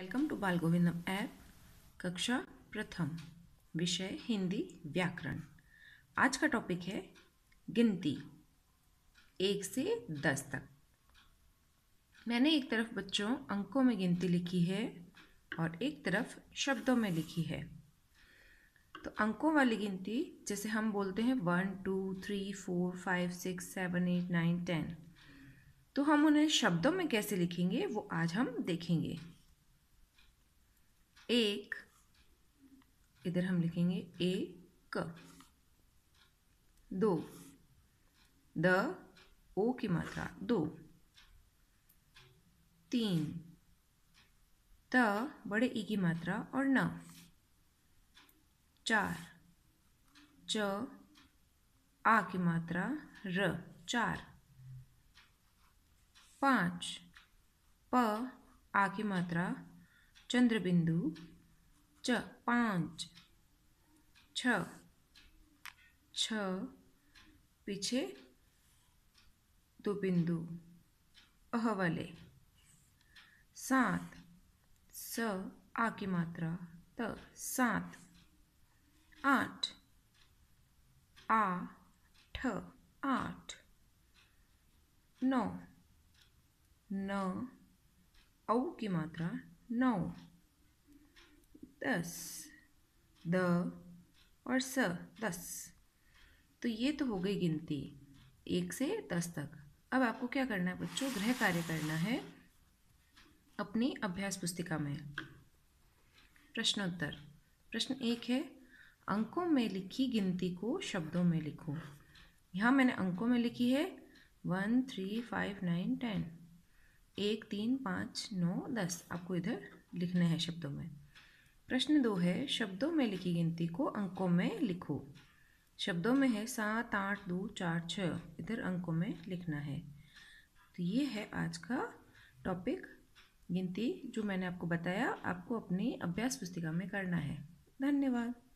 welcome to बाल गोविंदम app कक्षा प्रथम विषय हिंदी व्याकरण आज का टॉपिक है गिनती एक से दस तक मैंने एक तरफ बच्चों अंकों में गिनती लिखी है और एक तरफ शब्दों में लिखी है तो अंकों वाली गिनती जैसे हम बोलते हैं one two three four five six seven eight nine ten तो हम उन्हें शब्दों में कैसे लिखेंगे वो आज हम देखेंगे एक इधर हम लिखेंगे एक दो द ओ की मात्रा दो तीन त बड़े ई की मात्रा और न चार च आ की मात्रा र चार पाँच प आ की मात्रा चंद्रबिंदु च पाँच छ छ पीछे दो बिंदु अह वाले सात स आ की मात्रा त सात आठ आठ आठ नौ न औ की मात्रा नौ दस द और स दस तो ये तो हो गई गिनती एक से दस तक अब आपको क्या करना है बच्चों गृह कार्य करना है अपनी अभ्यास पुस्तिका में प्रश्नोत्तर प्रश्न एक है अंकों में लिखी गिनती को शब्दों में लिखो यहाँ मैंने अंकों में लिखी है one three five nine ten एक तीन पाँच नौ दस आपको इधर लिखने हैं शब्दों में प्रश्न दो है शब्दों में लिखी गिनती को अंकों में लिखो शब्दों में है सात आठ दो चार छः इधर अंकों में लिखना है तो ये है आज का टॉपिक गिनती जो मैंने आपको बताया आपको अपनी अभ्यास पुस्तिका में करना है धन्यवाद